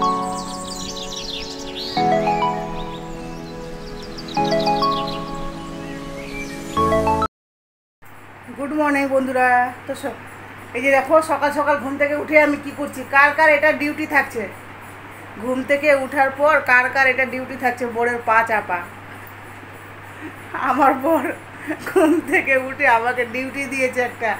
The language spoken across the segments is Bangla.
গুড মর্নিং বন্ধুরা তো এই যে দেখো সকাল সকাল ঘুম থেকে উঠে আমি কি করছি কার কার এটা ডিউটি থাকছে ঘুম থেকে উঠার পর কার কার এটা ডিউটি থাকছে বোরের পা চাপা আমার বোর ঘুম থেকে উঠে আমাকে ডিউটি দিয়েছে একটা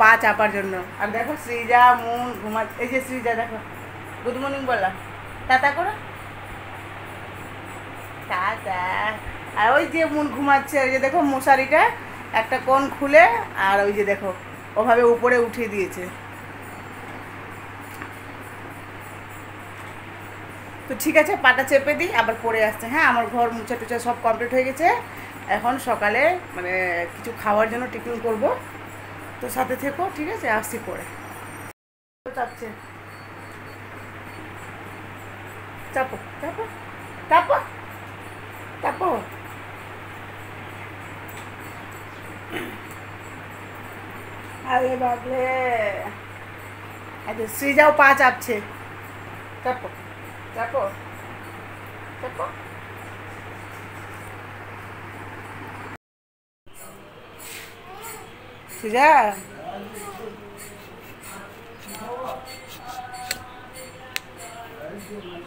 পা চাপার জন্য আর দেখো শ্রীজা মুন ঘুমা এই যে শ্রীজা দেখো গুড মর্নিং বললাম টাটা করো আর ওই যে মন ঘুমাচ্ছে ওই যে দেখো মশারিটা একটা কোন খুলে আর ওই যে দেখো ওভাবে উপরে উঠিয়ে দিয়েছে তো ঠিক আছে পাটা চেপে দিই আবার পরে আসছে হ্যাঁ আমার ঘর মুছা টুচা সব কমপ্লিট হয়ে গেছে এখন সকালে মানে কিছু খাওয়ার জন্য টিফিন করব তো সাথে থেকো ঠিক আছে আসছি পরে চাপো চাপো চাপো চাপো আরে বাবলে আচ্ছা সৃজাও পা চাপছে চাপো চাপো চাপো সৃজা Thank you.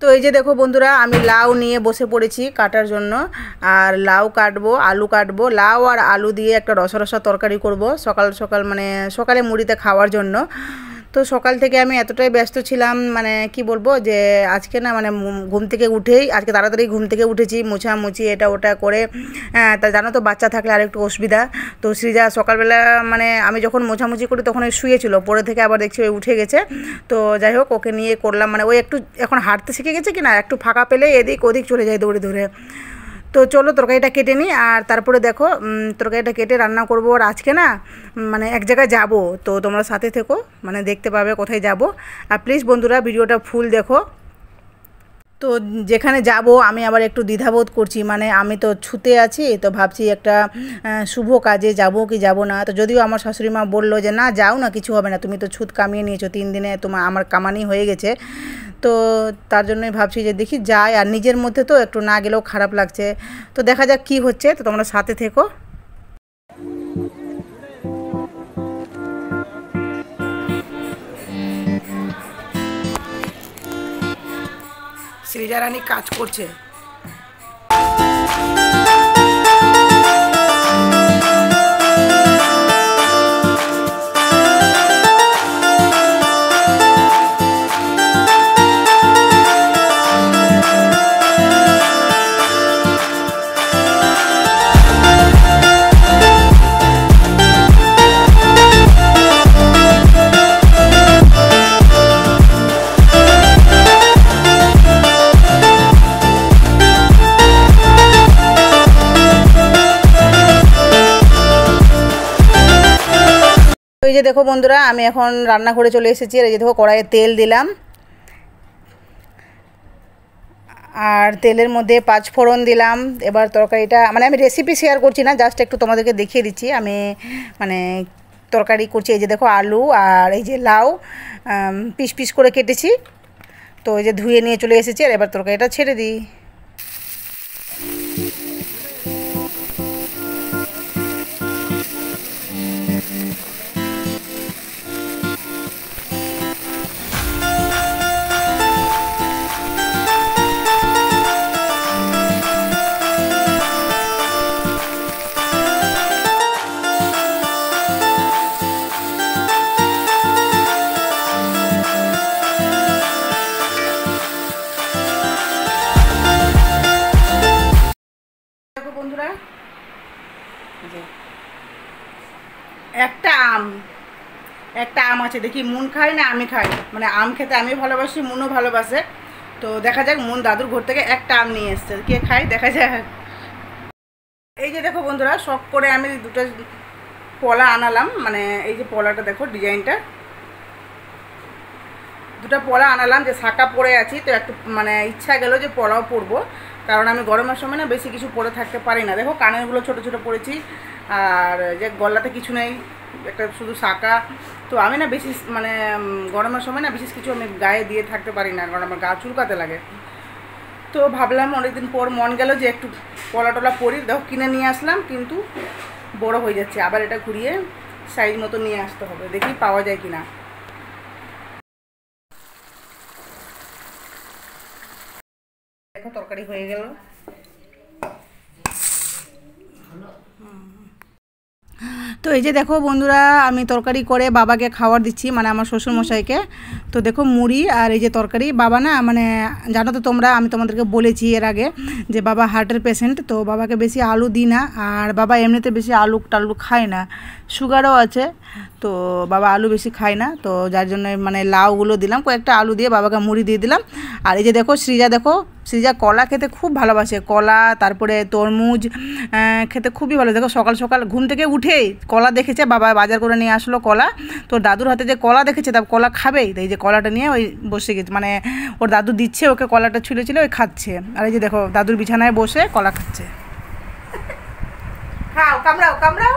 তো এই যে দেখো বন্ধুরা আমি লাউ নিয়ে বসে পড়েছি কাটার জন্য আর লাউ কাটবো আলু কাটবো লাউ আর আলু দিয়ে একটা রসা রসা তরকারি করব সকাল সকাল মানে সকালে মুড়িতে খাওয়ার জন্য তো সকাল থেকে আমি এতটাই ব্যস্ত ছিলাম মানে কি বলবো যে আজকে না মানে ঘুম থেকে উঠেই আজকে তাড়াতাড়ি ঘুম থেকে উঠেছি মোছা মুছি এটা ওটা করে হ্যাঁ, তা জানো তো বাচ্চা থাকলে আর একটু অসুবিধা তো সৃজা সকালবেলা মানে আমি যখন মোছামুছি করি তখন ওই শুয়েছিল পরে থেকে আবার দেখছি ওই উঠে গেছে তো যাই হোক ওকে নিয়ে করলাম মানে ওই একটু এখন হাঁটতে শিখে গেছে কি না একটু ফাঁকা পেলে এদিক ওদিক চলে যায় দৌড়ে দৌড়ে তো চলো তরকারিটা কেটে নিই আর তারপরে দেখো তরকারিটা কেটে রান্না করবো আর আজকে না মানে এক জায়গায় যাব তো তোমরা সাথে থেকো মানে দেখতে পাবে কোথায় যাব আর প্লিজ বন্ধুরা ভিডিওটা ফুল দেখো তো যেখানে যাব আমি আবার একটু দ্বিধাবোধ করছি মানে আমি তো ছুতে আছি তো ভাবছি একটা শুভ কাজে যাব কি যাব না তো যদিও আমার শাশুড়ি মা বললো যে না যাও না কিছু হবে না তুমি তো ছুত কামিয়ে নিয়েছো তিন দিনে তোমার আমার কামানি হয়ে গেছে তো তার জন্যই ভাবছি যে দেখি যাই আর নিজের মধ্যে তো একটু না গেলেও খারাপ লাগছে তো দেখা যাক কি হচ্ছে তো তোমরা সাথে থেকো শ্রীজারানি কাজ করছে ওই যে দেখো বন্ধুরা আমি এখন রান্না করে চলে এসেছি আর এই যে দেখো কড়াইয়ে তেল দিলাম আর তেলের মধ্যে পাঁচ ফোড়ন দিলাম এবার তরকারিটা মানে আমি রেসিপি শেয়ার করছি না জাস্ট একটু তোমাদেরকে দেখিয়ে দিচ্ছি আমি মানে তরকারি করছি এই যে দেখো আলু আর এই যে লাউ পিস পিস করে কেটেছি তো এই যে ধুয়ে নিয়ে চলে এসেছি আর এবার তরকারিটা ছেড়ে দিই আছে দেখি মন খায় না আমি খাই মানে আম খেতে আমি ভালোবাসি মনও ভালোবাসে তো দেখা যাক মন দাদুর ঘর থেকে একটা আম নিয়ে এসছে কে খায় দেখা যাক এই যে দেখো বন্ধুরা শখ করে আমি দুটো পলা আনালাম মানে এই যে পলাটা দেখো ডিজাইনটা দুটো পলা আনালাম যে শাঁকা পরে আছি তো একটু মানে ইচ্ছা গেল যে পলাও পরবো কারণ আমি গরমের সময় না বেশি কিছু পরে থাকতে পারি না দেখো কানেরগুলো ছোট ছোট পরেছি আর যে গলাতে কিছু নেই একটা শুধু শাঁকা তো আমি না বেশি মানে গরমের সময় না বিশেষ কিছু আমি গায়ে দিয়ে থাকতে পারি না কারণ আমার গা চুলকাতে লাগে তো ভাবলাম অনেকদিন পর মন গেল যে একটু পলা টলা পরি দেখো কিনে নিয়ে আসলাম কিন্তু বড় হয়ে যাচ্ছে আবার এটা ঘুরিয়ে সাইজ মতো নিয়ে আসতে হবে দেখি পাওয়া যায় কিনা দেখো তরকারি হয়ে গেল তো এই যে দেখো বন্ধুরা আমি তরকারি করে বাবাকে খাবার দিচ্ছি মানে আমার শ্বশুরমশাইকে তো দেখো মুড়ি আর এই যে তরকারি বাবা না মানে জানো তো তোমরা আমি তোমাদেরকে বলেছি এর আগে যে বাবা হার্টের পেশেন্ট তো বাবাকে বেশি আলু দিই না আর বাবা এমনিতে বেশি আলু টালু খায় না সুগারও আছে তো বাবা আলু বেশি খায় না তো যার জন্য মানে লাউগুলো দিলাম কয়েকটা আলু দিয়ে বাবাকে মুড়ি দিয়ে দিলাম আর এই যে দেখো সৃজা দেখো সৃজা কলা খেতে খুব ভালোবাসে কলা তারপরে তরমুজ খেতে খুবই ভালো দেখো সকাল সকাল ঘুম থেকে উঠেই কলা দেখেছে বাবা বাজার করে নিয়ে আসলো কলা তোর দাদুর হাতে যে কলা দেখেছে তার কলা খাবেই এই যে কলাটা নিয়ে ওই বসে গেছে মানে ওর দাদু দিচ্ছে ওকে কলাটা ছুলে ছিল ওই খাচ্ছে আর এই যে দেখো দাদুর বিছানায় বসে কলা খাচ্ছে খাও কামড়াও কামড়াও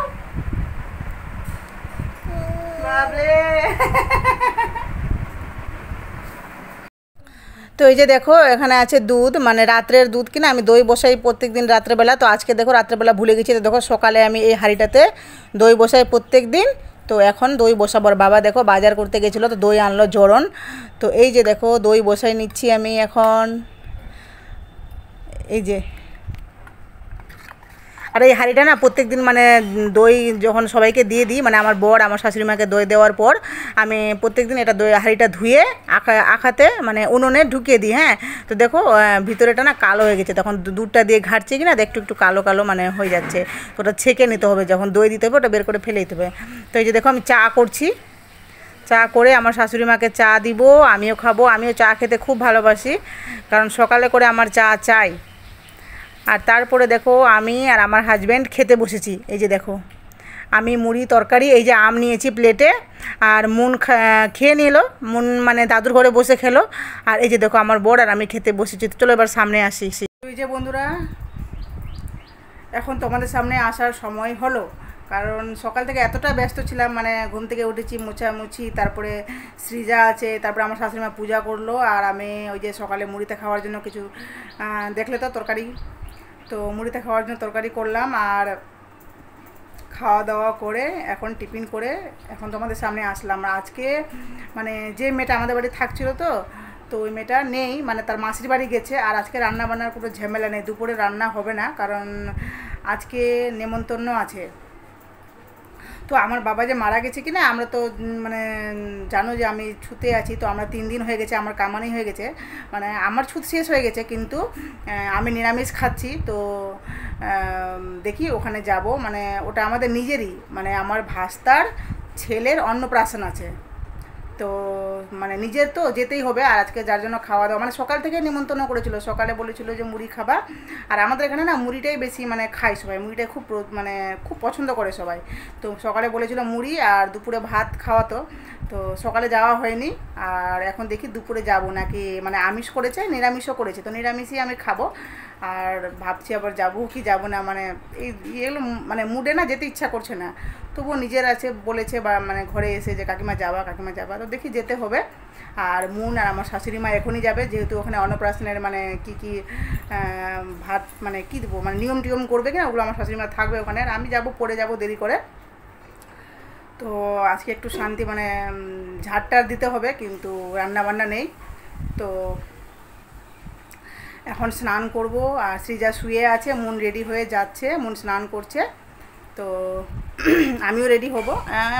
তো এই যে দেখো এখানে আছে দুধ মানে রাত্রের দুধ কিনা আমি দই বসাই প্রত্যেক দিন রাত্রেবেলা তো আজকে দেখো রাত্রেবেলা ভুলে গেছি তো দেখো সকালে আমি এই হাঁড়িটাতে দই বসাই প্রত্যেক দিন তো এখন দই বসাবো বাবা দেখো বাজার করতে গেছিলো তো দই আনলো জোরন তো এই যে দেখো দই বসাই নিচ্ছি আমি এখন এই যে আর এই হাঁড়িটা না প্রত্যেক দিন মানে দই যখন সবাইকে দিয়ে দিই মানে আমার বর আমার শাশুড়ি মাকে দই দেওয়ার পর আমি প্রত্যেক দিন এটা দই হাঁড়িটা ধুয়ে আঁকা আঁকাতে মানে উনুনে ঢুকিয়ে দিই হ্যাঁ তো দেখো ভিতরেটা না কালো হয়ে গেছে তখন দুধটা দিয়ে ঘাটছে কি না একটু একটু কালো কালো মানে হয়ে যাচ্ছে তো ওটা ছেঁকে নিতে হবে যখন দই দিতে হবে ওটা বের করে ফেলে দিতে হবে তো এই যে দেখো আমি চা করছি চা করে আমার শাশুড়ি মাকে চা দিব আমিও খাবো আমিও চা খেতে খুব ভালোবাসি কারণ সকালে করে আমার চা চাই আর তারপরে দেখো আমি আর আমার হাজব্যান্ড খেতে বসেছি এই যে দেখো আমি মুড়ি তরকারি এই যে আম নিয়েছি প্লেটে আর মুন খেয়ে নিল মুন মানে দাদুর ঘরে বসে খেলো আর এই যে দেখো আমার বোর আর আমি খেতে বসেছি চলো এবার সামনে আসি এই যে বন্ধুরা এখন তোমাদের সামনে আসার সময় হলো কারণ সকাল থেকে এতটা ব্যস্ত ছিলাম মানে ঘুম থেকে উঠেছি মোছামুছি তারপরে সৃজা আছে তারপরে আমার শাশুড়ি মা পূজা করলো আর আমি ওই যে সকালে মুড়িতে খাওয়ার জন্য কিছু দেখলে তো তরকারি তো মুড়িতে খাওয়ার জন্য তরকারি করলাম আর খাওয়া দাওয়া করে এখন টিফিন করে এখন তোমাদের সামনে আসলাম আজকে মানে যে মেয়েটা আমাদের বাড়ি থাকছিল তো তো ওই মেয়েটা নেই মানে তার মাসির বাড়ি গেছে আর আজকে রান্না বান্নার কোনো ঝামেলা নেই দুপুরে রান্না হবে না কারণ আজকে নেমন্তন্ন আছে তো আমার বাবা যে মারা গেছে কি না আমরা তো মানে জানো যে আমি ছুতে আছি তো আমরা তিন দিন হয়ে গেছে আমার কামানি হয়ে গেছে মানে আমার ছুত শেষ হয়ে গেছে কিন্তু আমি নিরামিষ খাচ্ছি তো দেখি ওখানে যাব মানে ওটা আমাদের নিজেরই মানে আমার ভাস্তার ছেলের অন্নপ্রাশন আছে তো মানে নিজের তো যেতেই হবে আর আজকে যার জন্য খাওয়া দাওয়া মানে সকাল থেকে নিমন্ত্রণ করেছিল সকালে বলেছিল যে মুড়ি খাবা আর আমাদের এখানে না মুড়িটাই বেশি মানে খায় সবাই মুড়িটাই খুব মানে খুব পছন্দ করে সবাই তো সকালে বলেছিল মুড়ি আর দুপুরে ভাত খাওয়াতো তো সকালে যাওয়া হয়নি আর এখন দেখি দুপুরে যাব নাকি মানে আমিষ করেছে নিরামিষও করেছে তো নিরামিষই আমি খাবো আর ভাবছি আবার যাবো কি যাব না মানে এই ইয়েগুলো মানে মুডে না যেতে ইচ্ছা করছে না তবুও নিজের আছে বলেছে বা মানে ঘরে এসে যে কাকিমা যাবা কাকিমা যাবা তো দেখি যেতে হবে আর মুন আর আমার শাশুড়ি মা এখনই যাবে যেহেতু ওখানে অন্নপ্রাশনের মানে কি কি ভাত মানে কি দেবো মানে নিয়ম টিয়ম করবে কিনা ওগুলো আমার শাশুড়ি মা থাকবে ওখানে আর আমি যাব পড়ে যাব দেরি করে তো আজকে একটু শান্তি মানে ঝাড়টার দিতে হবে কিন্তু রান্না বান্না নেই তো এখন স্নান করব আর সৃজা শুয়ে আছে মন রেডি হয়ে যাচ্ছে মন স্নান করছে তো আমিও রেডি হব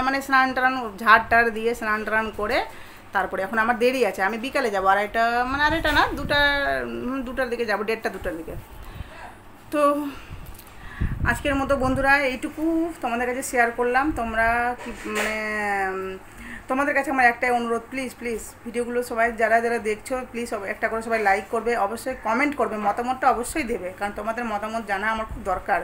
মানে স্নান টান ঝাড় টাড় দিয়ে স্নান টান করে তারপরে এখন আমার দেরি আছে আমি বিকালে যাবো আড়াইটা মানে আড়াইটা না দুটা দুটার দিকে যাবো দেড়টা দুটার দিকে তো আজকের মতো বন্ধুরা এইটুকু তোমাদের কাছে শেয়ার করলাম তোমরা কি মানে তোমাদের কাছে আমার একটাই অনুরোধ প্লিজ প্লিজ ভিডিওগুলো সবাই যারা যারা দেখছো প্লিজ একটা করে সবাই লাইক করবে অবশ্যই কমেন্ট করবে মতামতটা অবশ্যই দেবে কারণ তোমাদের মতামত জানা আমার খুব দরকার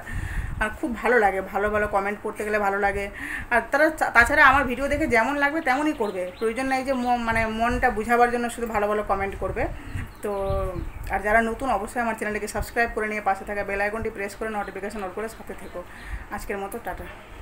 আর খুব ভালো লাগে ভালো ভালো কমেন্ট করতে গেলে ভালো লাগে আর তারা তাছাড়া আমার ভিডিও দেখে যেমন লাগবে তেমনই করবে প্রয়োজন নাই যে মানে মনটা বুঝাবার জন্য শুধু ভালো ভালো কমেন্ট করবে তো আর যারা নতুন অবশ্যই আমার চ্যানেলটিকে সাবস্ক্রাইব করে নিয়ে পাশে থাকা বেল আইকনটি প্রেস করে নোটিফিকেশন অল করে সাথে থেকো আজকের মতো টাটা